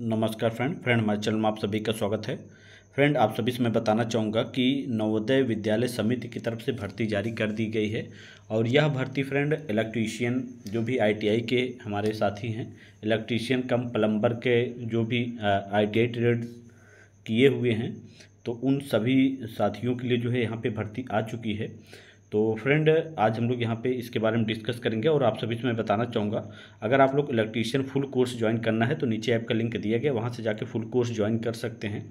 नमस्कार friend friend हमारे channel में आप सभी का स्वागत है फ्रेंड आप सभी से मैं बताना चाहूँगा कि नवोदय विद्यालय समिति की तरफ से भर्ती जारी कर दी गई है और यह भर्ती फ्रेंड इलेक्ट्रीशियन जो भी आईटीआई के हमारे साथी हैं इलेक्ट्रीशियन कम प्लम्बर के जो भी आई टी ट्रेड किए हुए हैं तो उन सभी साथियों के लिए जो है यहाँ पर भर्ती आ चुकी है तो फ्रेंड आज हम लोग यहाँ पे इसके बारे में डिस्कस करेंगे और आप सभी से मैं बताना चाहूँगा अगर आप लोग इलेक्ट्रीशियन फुल कोर्स ज्वाइन करना है तो नीचे ऐप का लिंक दिया गया वहाँ से जाके फुल कोर्स ज्वाइन कर सकते हैं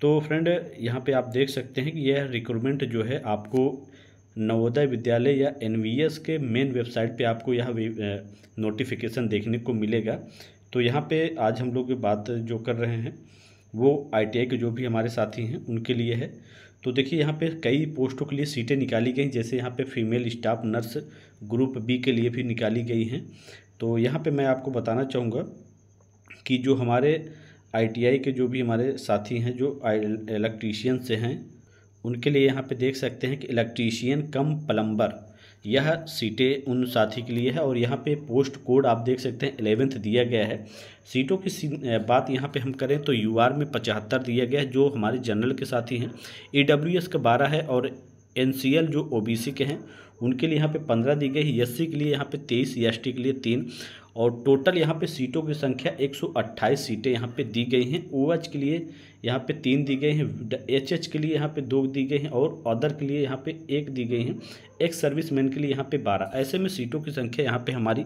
तो फ्रेंड यहाँ पे आप देख सकते हैं कि यह रिक्रूटमेंट जो है आपको नवोदय विद्यालय या एन के मेन वेबसाइट पर आपको यह नोटिफिकेशन देखने को मिलेगा तो यहाँ पर आज हम लोग बात जो कर रहे हैं वो आई के जो भी हमारे साथी हैं उनके लिए है तो देखिए यहाँ पे कई पोस्टों के लिए सीटें निकाली गई जैसे यहाँ पे female staff nurse group B के लिए भी निकाली गई हैं तो यहाँ पे मैं आपको बताना चाहूँगा कि जो हमारे आईटीआई के जो भी हमारे साथी हैं जो इलेक्ट्रीशियन से हैं उनके लिए यहाँ पे देख सकते हैं कि इलेक्ट्रीशियन कम प्लम्बर यह सीटें उन साथी के लिए है और यहाँ पे पोस्ट कोड आप देख सकते हैं एलेवेंथ दिया गया है सीटों की सी, बात यहाँ पे हम करें तो यूआर में पचहत्तर दिया गया है जो हमारे जनरल के साथी हैं ईडब्ल्यूएस का बारह है और एनसीएल जो ओबीसी के हैं उनके लिए यहाँ पे पंद्रह दी गई है सी e के लिए यहाँ पे तेईस टी e के लिए तीन और टोटल यहाँ पे सीटों की संख्या 128 सीटें यहाँ पे दी गई हैं ओ एच के लिए यहाँ पे तीन दी गई हैं एच एच के लिए यहाँ पे दो दी गई हैं और अदर के लिए यहाँ पे एक दी गई हैं एक सर्विस मैन के लिए यहाँ पे बारह ऐसे में सीटों की संख्या यहाँ पे हमारी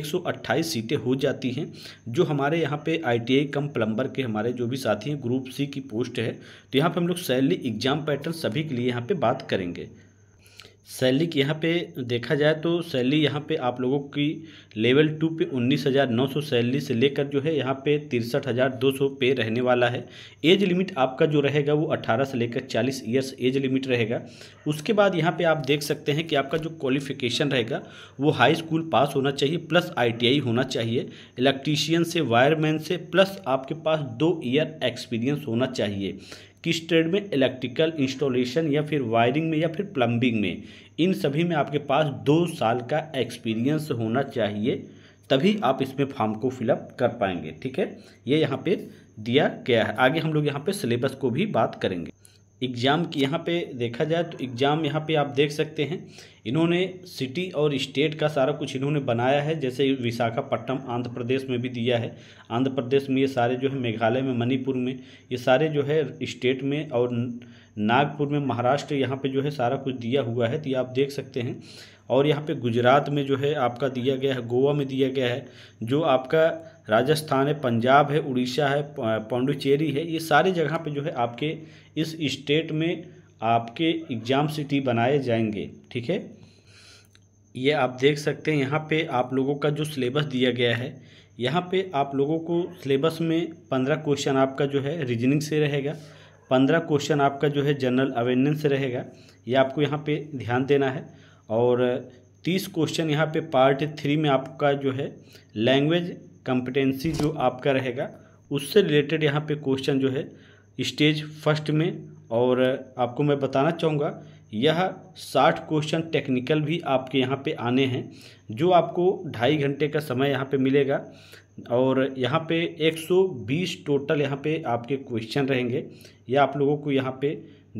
128 सीटें हो जाती हैं जो हमारे यहाँ पे आईटीआई कम प्लम्बर के हमारे जो भी साथी हैं ग्रुप सी की पोस्ट है तो यहाँ पर हम लोग सैलरी एग्जाम पैटर्न सभी के लिए यहाँ पर बात करेंगे सैली की यहाँ पे देखा जाए तो सैली यहाँ पे आप लोगों की लेवल टू पे उन्नीस हज़ार नौ सौ सैलरी से लेकर जो है यहाँ पे तिरसठ हज़ार दो सौ पे रहने वाला है एज लिमिट आपका जो रहेगा वो अट्ठारह से लेकर चालीस ईयर्स एज लिमिट रहेगा उसके बाद यहाँ पे आप देख सकते हैं कि आपका जो क्वालिफिकेशन रहेगा वो हाई स्कूल पास होना चाहिए प्लस आई होना चाहिए इलेक्ट्रीशियन से वायरमैन से प्लस आपके पास दो ईयर एक्सपीरियंस होना चाहिए किस ट्रेड में इलेक्ट्रिकल इंस्टॉलेशन या फिर वायरिंग में या फिर प्लम्बिंग में इन सभी में आपके पास दो साल का एक्सपीरियंस होना चाहिए तभी आप इसमें फॉर्म को फिलअप कर पाएंगे ठीक है ये यहाँ पे दिया गया है आगे हम लोग यहाँ पे सिलेबस को भी बात करेंगे एग्ज़ाम की यहाँ पे देखा जाए तो एग्ज़ाम यहाँ पे आप देख सकते हैं इन्होंने सिटी और स्टेट का सारा कुछ इन्होंने बनाया है जैसे विशाखापट्टनम आंध्र प्रदेश में भी दिया है आंध्र प्रदेश में ये सारे जो है मेघालय में मणिपुर में ये सारे जो है स्टेट में और नागपुर में महाराष्ट्र यहाँ पे जो है सारा कुछ दिया हुआ है तो ये आप देख सकते हैं और यहाँ पे गुजरात में जो है आपका दिया गया है गोवा में दिया गया है जो आपका राजस्थान है पंजाब है उड़ीसा है पाण्डुचेरी है ये सारी जगह पे जो है आपके इस स्टेट में आपके एग्ज़ाम सिटी बनाए जाएंगे ठीक है ये आप देख सकते हैं यहाँ पे आप लोगों का जो सिलेबस दिया गया है यहाँ पे आप लोगों को सिलेबस में पंद्रह क्वेश्चन आपका जो है रीजनिंग से रहेगा पंद्रह क्वेश्चन आपका जो है जनरल अवेयरनेस से रहेगा ये आपको यहाँ पे ध्यान देना है और तीस क्वेश्चन यहाँ पे पार्ट थ्री में आपका जो है लैंग्वेज कंपिटेंसी जो आपका रहेगा उससे रिलेटेड यहाँ पे क्वेश्चन जो है स्टेज फर्स्ट में और आपको मैं बताना चाहूँगा यह साठ क्वेश्चन टेक्निकल भी आपके यहाँ पे आने हैं जो आपको ढाई घंटे का समय यहाँ पे मिलेगा और यहाँ पे 120 टोटल यहाँ पे आपके क्वेश्चन रहेंगे या आप लोगों को यहाँ पे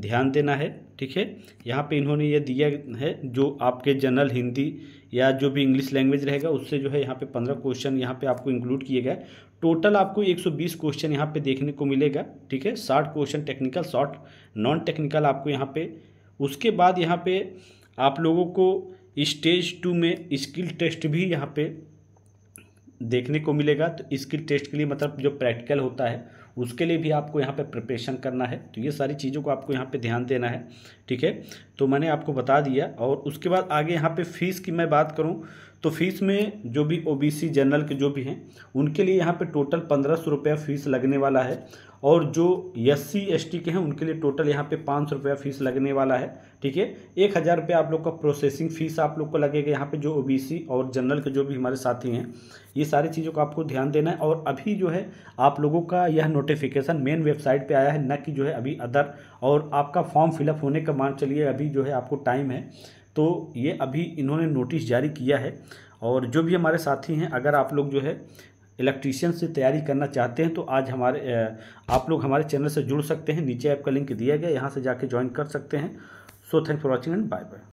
ध्यान देना है ठीक है यहाँ पे इन्होंने ये दिया है जो आपके जनरल हिंदी या जो भी इंग्लिश लैंग्वेज रहेगा उससे जो है यहाँ पे पंद्रह क्वेश्चन यहाँ पे आपको इंक्लूड किए गए टोटल आपको एक सौ बीस क्वेश्चन यहाँ पे देखने को मिलेगा ठीक है साठ question technical short non technical आपको यहाँ पे उसके बाद यहाँ पे आप लोगों को स्टेज टू में स्किल टेस्ट भी यहाँ पे देखने को मिलेगा तो स्किल टेस्ट के लिए मतलब जो प्रैक्टिकल होता है उसके लिए भी आपको यहाँ पे प्रिपरेशन करना है तो ये सारी चीज़ों को आपको यहाँ पे ध्यान देना है ठीक है तो मैंने आपको बता दिया और उसके बाद आगे यहाँ पे फ़ीस की मैं बात करूँ तो फीस में जो भी ओबीसी जनरल के जो भी हैं उनके लिए यहाँ पे टोटल पंद्रह सौ रुपया फ़ीस लगने वाला है और जो एस सी एस टी के हैं उनके लिए टोटल यहाँ पे पाँच सौ रुपया फ़ीस लगने वाला है ठीक है एक हज़ार रुपया आप लोग का प्रोसेसिंग फ़ीस आप लोग को लगेगा यहाँ पे जो ओबीसी और जनरल के जो भी हमारे साथी हैं ये सारी चीज़ों का आपको ध्यान देना है और अभी जो है आप लोगों का यह नोटिफिकेशन मेन वेबसाइट पर आया है न कि जो है अभी अदर और आपका फॉर्म फिलअप होने का मान चलिए अभी जो है आपको टाइम है तो ये अभी इन्होंने नोटिस जारी किया है और जो भी हमारे साथी हैं अगर आप लोग जो है इलेक्ट्रीशियन से तैयारी करना चाहते हैं तो आज हमारे आप लोग हमारे चैनल से जुड़ सकते हैं नीचे ऐप का लिंक दिया गया यहाँ से जाके ज्वाइन कर सकते हैं so thank for watching and bye bye